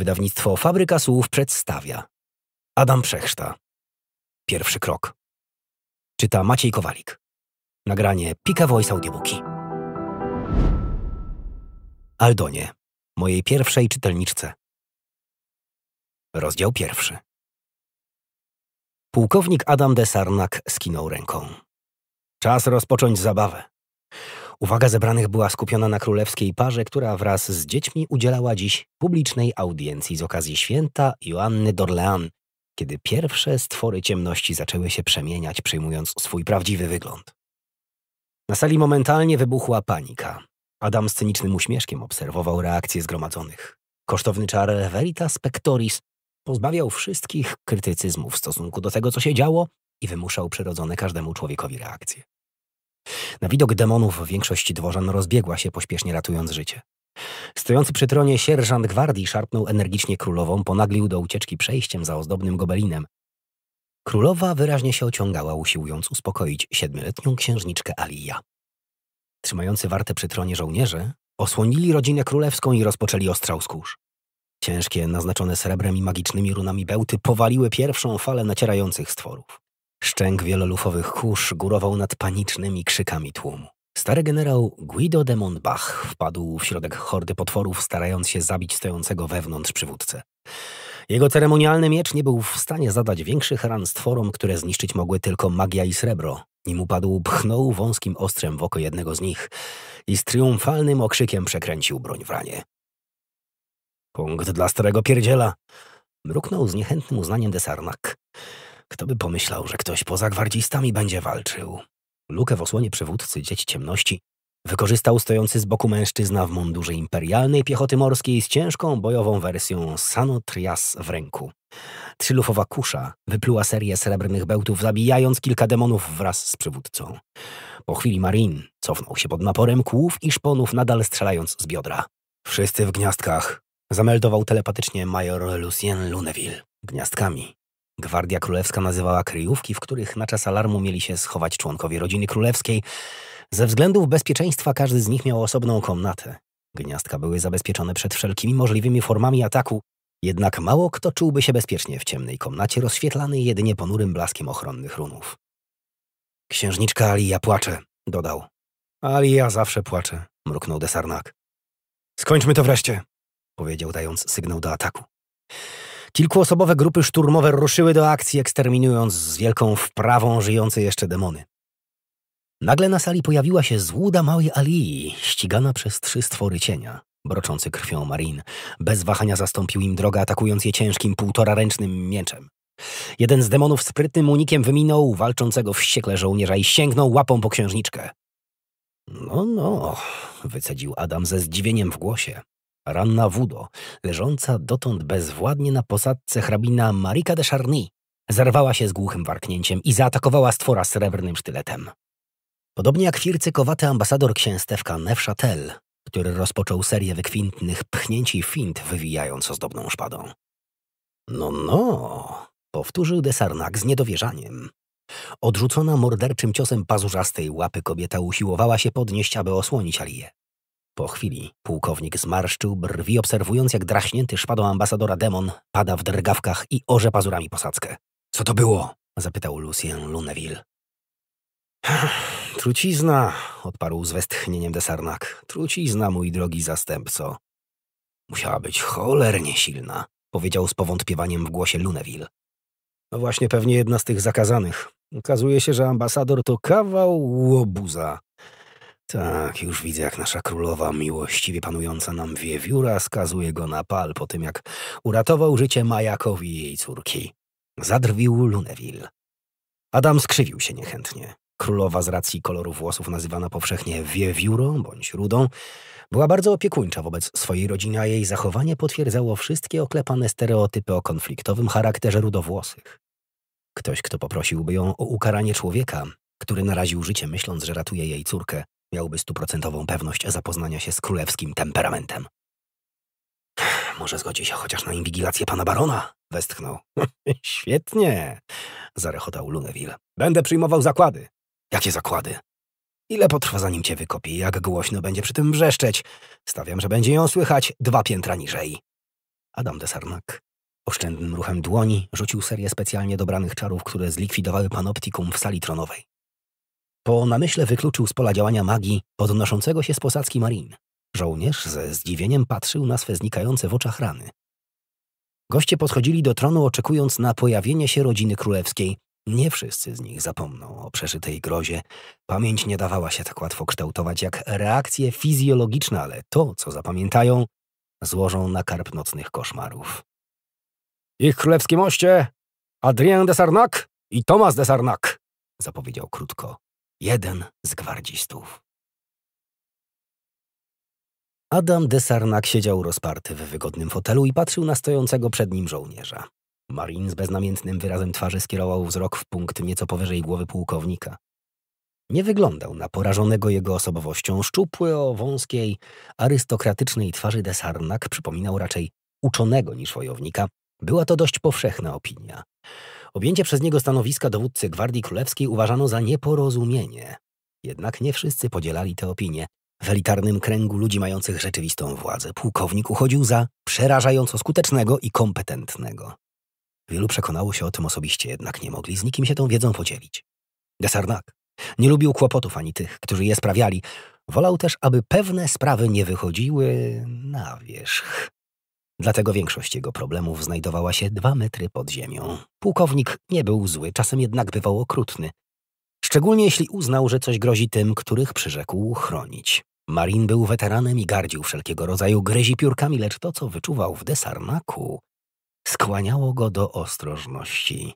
Wydawnictwo Fabryka Słów przedstawia Adam Przechszta Pierwszy krok Czyta Maciej Kowalik Nagranie Pika Voice Audiobooki Aldonie, mojej pierwszej czytelniczce Rozdział pierwszy Pułkownik Adam de Sarnak skinął ręką. Czas rozpocząć zabawę. Uwaga zebranych była skupiona na królewskiej parze, która wraz z dziećmi udzielała dziś publicznej audiencji z okazji święta Joanny Dorlean. kiedy pierwsze stwory ciemności zaczęły się przemieniać, przyjmując swój prawdziwy wygląd. Na sali momentalnie wybuchła panika. Adam z cynicznym uśmieszkiem obserwował reakcje zgromadzonych. Kosztowny czar Veritas Pectoris pozbawiał wszystkich krytycyzmu w stosunku do tego, co się działo i wymuszał przyrodzone każdemu człowiekowi reakcje. Na widok demonów większość dworzan rozbiegła się, pośpiesznie ratując życie. Stojący przy tronie sierżant gwardii szarpnął energicznie królową, ponaglił do ucieczki przejściem za ozdobnym gobelinem. Królowa wyraźnie się ociągała, usiłując uspokoić siedmioletnią księżniczkę Alija. Trzymający warte przy tronie żołnierze osłonili rodzinę królewską i rozpoczęli ostrzał z kurz. Ciężkie, naznaczone srebrem i magicznymi runami bełty powaliły pierwszą falę nacierających stworów. Szczęk wielolufowych kurz górował nad panicznymi krzykami tłumu. Stary generał Guido de Montbach wpadł w środek hordy potworów, starając się zabić stojącego wewnątrz przywódcę. Jego ceremonialny miecz nie był w stanie zadać większych ran stworom, które zniszczyć mogły tylko magia i srebro. Nim upadł, pchnął wąskim ostrzem w oko jednego z nich i z triumfalnym okrzykiem przekręcił broń w ranie. Punkt dla starego pierdziela! mruknął z niechętnym uznaniem Desarnak. Tak, kto by pomyślał, że ktoś poza gwardzistami będzie walczył? Lukę w osłonie przywódcy Dzieci Ciemności wykorzystał stojący z boku mężczyzna w mundurze imperialnej piechoty morskiej z ciężką bojową wersją Sanotrias w ręku. Trzylufowa kusza wypluła serię srebrnych bełtów, zabijając kilka demonów wraz z przywódcą. Po chwili Marin cofnął się pod naporem kłów i szponów, nadal strzelając z biodra. Wszyscy w gniazdkach, zameldował telepatycznie major Lucien Luneville. Gniazdkami Gwardia Królewska nazywała kryjówki, w których na czas alarmu mieli się schować członkowie rodziny królewskiej. Ze względów bezpieczeństwa każdy z nich miał osobną komnatę. Gniazdka były zabezpieczone przed wszelkimi możliwymi formami ataku, jednak mało kto czułby się bezpiecznie w ciemnej komnacie rozświetlanej jedynie ponurym blaskiem ochronnych runów. Księżniczka Alija płacze, dodał. Alija zawsze płacze, mruknął Desarnak. Skończmy to wreszcie, powiedział dając sygnał do ataku. Kilkuosobowe grupy szturmowe ruszyły do akcji, eksterminując z wielką wprawą żyjące jeszcze demony. Nagle na sali pojawiła się złuda małej Alii, ścigana przez trzy stwory cienia. Broczący krwią Marin bez wahania zastąpił im drogę, atakując je ciężkim, półtoraręcznym mieczem. Jeden z demonów sprytnym unikiem wyminął walczącego wściekle żołnierza i sięgnął łapą po księżniczkę. No, no, wycedził Adam ze zdziwieniem w głosie ranna Wudo, leżąca dotąd bezwładnie na posadce hrabina Marika de Charny, zerwała się z głuchym warknięciem i zaatakowała stwora srebrnym sztyletem. Podobnie jak fircykowaty ambasador księstewka Nefchatel, który rozpoczął serię wykwintnych pchnięć i fint, wywijając ozdobną szpadą. No, no, powtórzył de Sarnak z niedowierzaniem. Odrzucona morderczym ciosem pazurzastej łapy kobieta usiłowała się podnieść, aby osłonić Alię. Po chwili pułkownik zmarszczył brwi, obserwując jak draśnięty szpadą ambasadora demon pada w drgawkach i orze pazurami posadzkę. Co to było? zapytał Lucien Luneville. Trucizna, odparł z westchnieniem Desarnak. Trucizna, mój drogi zastępco. Musiała być cholernie silna, powiedział z powątpiewaniem w głosie Luneville. No właśnie pewnie jedna z tych zakazanych. Okazuje się, że ambasador to kawał łobuza. Tak, już widzę, jak nasza królowa miłościwie panująca nam wiewióra skazuje go na pal po tym, jak uratował życie Majakowi i jej córki. Zadrwił Luneville. Adam skrzywił się niechętnie. Królowa z racji koloru włosów nazywana powszechnie wiewiórą bądź rudą, była bardzo opiekuńcza wobec swojej rodziny, a jej zachowanie potwierdzało wszystkie oklepane stereotypy o konfliktowym charakterze rudowłosych. Ktoś, kto poprosiłby ją o ukaranie człowieka, który naraził życie myśląc, że ratuje jej córkę, miałby stuprocentową pewność zapoznania się z królewskim temperamentem. Może zgodzi się chociaż na inwigilację pana barona? Westchnął. Świetnie! Zarechotał Luneville. Będę przyjmował zakłady. Jakie zakłady? Ile potrwa zanim cię wykopie jak głośno będzie przy tym wrzeszczeć? Stawiam, że będzie ją słychać dwa piętra niżej. Adam de Sarnak, oszczędnym ruchem dłoni rzucił serię specjalnie dobranych czarów, które zlikwidowały panoptikum w sali tronowej. Po namyśle wykluczył z pola działania magii podnoszącego się z posadzki marin. Żołnierz ze zdziwieniem patrzył na swe znikające w oczach rany. Goście podchodzili do tronu oczekując na pojawienie się rodziny królewskiej. Nie wszyscy z nich zapomną o przeżytej grozie. Pamięć nie dawała się tak łatwo kształtować jak reakcje fizjologiczne, ale to, co zapamiętają, złożą na karp nocnych koszmarów. Ich królewskie moście! Adrien de Sarnac i Thomas de Sarnac! zapowiedział krótko jeden z gwardzistów. Adam Desarnak siedział rozparty w wygodnym fotelu i patrzył na stojącego przed nim żołnierza. Marin z beznamiętnym wyrazem twarzy skierował wzrok w punkt nieco powyżej głowy pułkownika. Nie wyglądał na porażonego jego osobowością. Szczupły o wąskiej, arystokratycznej twarzy Desarnak przypominał raczej uczonego niż wojownika. Była to dość powszechna opinia. Objęcie przez niego stanowiska dowódcy Gwardii Królewskiej uważano za nieporozumienie. Jednak nie wszyscy podzielali tę opinię. W elitarnym kręgu ludzi mających rzeczywistą władzę pułkownik uchodził za przerażająco skutecznego i kompetentnego. Wielu przekonało się o tym osobiście, jednak nie mogli z nikim się tą wiedzą podzielić. Desarnak nie lubił kłopotów ani tych, którzy je sprawiali. Wolał też, aby pewne sprawy nie wychodziły na wierzch. Dlatego większość jego problemów znajdowała się dwa metry pod ziemią. Pułkownik nie był zły, czasem jednak bywał okrutny. Szczególnie jeśli uznał, że coś grozi tym, których przyrzekł chronić. Marin był weteranem i gardził wszelkiego rodzaju gryzi piórkami, lecz to, co wyczuwał w Desarnaku, skłaniało go do ostrożności.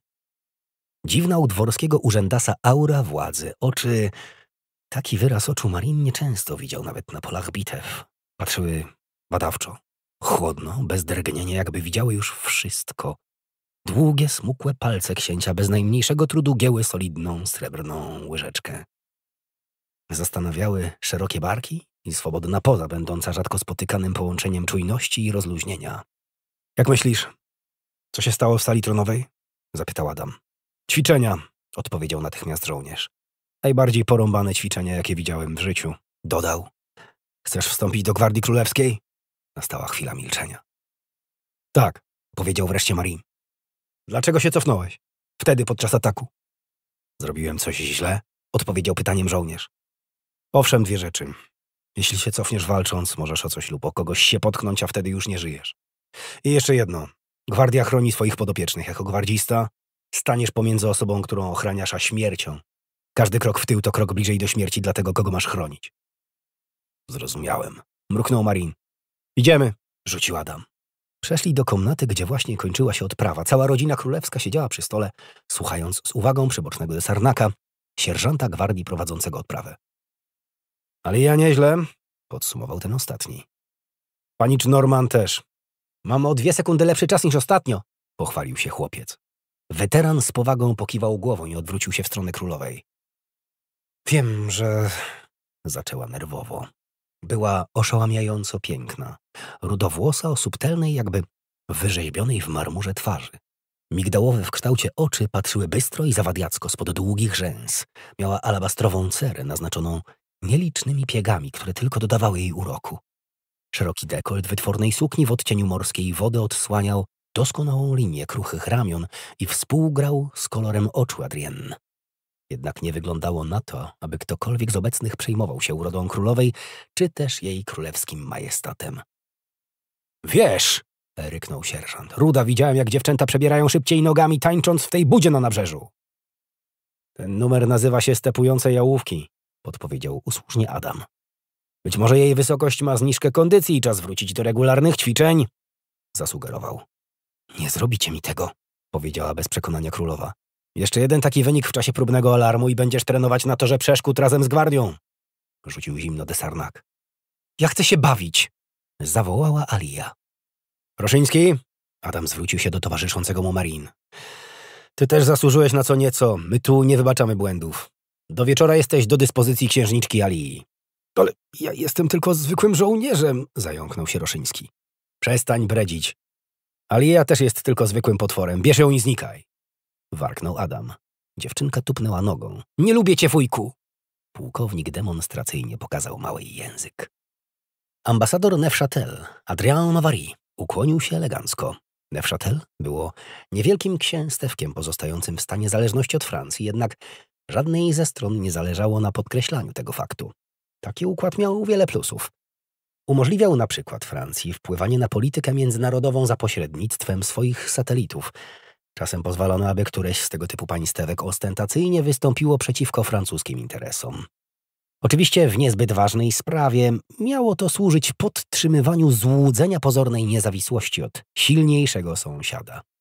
Dziwna u dworskiego urzędasa aura władzy, oczy... Taki wyraz oczu Marin nieczęsto widział nawet na polach bitew. Patrzyły badawczo, Chłodno, bez drgnienia, jakby widziały już wszystko. Długie, smukłe palce księcia bez najmniejszego trudu gieły solidną, srebrną łyżeczkę. Zastanawiały szerokie barki i swobodna poza, będąca rzadko spotykanym połączeniem czujności i rozluźnienia. Jak myślisz, co się stało w sali tronowej? zapytał Adam. Ćwiczenia, odpowiedział natychmiast żołnierz. Najbardziej porąbane ćwiczenia, jakie widziałem w życiu, dodał. Chcesz wstąpić do Gwardii Królewskiej? Nastała chwila milczenia. Tak, powiedział wreszcie Marin. Dlaczego się cofnąłeś? Wtedy podczas ataku. Zrobiłem coś źle? Odpowiedział pytaniem żołnierz. Owszem, dwie rzeczy. Jeśli się cofniesz walcząc, możesz o coś lub o kogoś się potknąć, a wtedy już nie żyjesz. I jeszcze jedno. Gwardia chroni swoich podopiecznych. Jako gwardzista staniesz pomiędzy osobą, którą ochraniasz, a śmiercią. Każdy krok w tył to krok bliżej do śmierci dla tego, kogo masz chronić. Zrozumiałem. Mruknął Marin. Idziemy, rzucił Adam. Przeszli do komnaty, gdzie właśnie kończyła się odprawa. Cała rodzina królewska siedziała przy stole, słuchając z uwagą przybocznego desarnaka, sierżanta gwardii prowadzącego odprawę. Ale ja nieźle, podsumował ten ostatni. Panicz Norman też. Mam o dwie sekundy lepszy czas niż ostatnio, pochwalił się chłopiec. Weteran z powagą pokiwał głową i odwrócił się w stronę królowej. Wiem, że... zaczęła nerwowo. Była oszałamiająco piękna, rudowłosa o subtelnej, jakby wyrzeźbionej w marmurze twarzy. Migdałowe w kształcie oczy patrzyły bystro i zawadiacko spod długich rzęs. Miała alabastrową cerę naznaczoną nielicznymi piegami, które tylko dodawały jej uroku. Szeroki dekolt wytwornej sukni w odcieniu morskiej wody odsłaniał doskonałą linię kruchych ramion i współgrał z kolorem oczu Adrienne. Jednak nie wyglądało na to, aby ktokolwiek z obecnych przejmował się urodą królowej, czy też jej królewskim majestatem. Wiesz, ryknął sierżant, ruda widziałem, jak dziewczęta przebierają szybciej nogami, tańcząc w tej budzie na nabrzeżu. Ten numer nazywa się Stepujące Jałówki, podpowiedział usłusznie Adam. Być może jej wysokość ma zniżkę kondycji i czas wrócić do regularnych ćwiczeń, zasugerował. Nie zrobicie mi tego, powiedziała bez przekonania królowa. Jeszcze jeden taki wynik w czasie próbnego alarmu i będziesz trenować na torze przeszkód razem z gwardią. Rzucił zimno Desarnak. Ja chcę się bawić. Zawołała Alia. Roszyński? Adam zwrócił się do towarzyszącego mu Marin. Ty też zasłużyłeś na co nieco. My tu nie wybaczamy błędów. Do wieczora jesteś do dyspozycji księżniczki Alii. Ale ja jestem tylko zwykłym żołnierzem, zająknął się Roszyński. Przestań bredzić. Alia też jest tylko zwykłym potworem. Bierz ją i znikaj warknął Adam. Dziewczynka tupnęła nogą. Nie lubię cię, wujku! Pułkownik demonstracyjnie pokazał mały język. Ambasador Neufchâtel, Adrian Mavary, ukłonił się elegancko. Neufchâtel było niewielkim księstewkiem pozostającym w stanie zależności od Francji, jednak żadnej ze stron nie zależało na podkreślaniu tego faktu. Taki układ miał wiele plusów. Umożliwiał na przykład Francji wpływanie na politykę międzynarodową za pośrednictwem swoich satelitów, Czasem pozwalono, aby któreś z tego typu państewek ostentacyjnie wystąpiło przeciwko francuskim interesom. Oczywiście w niezbyt ważnej sprawie miało to służyć podtrzymywaniu złudzenia pozornej niezawisłości od silniejszego sąsiada.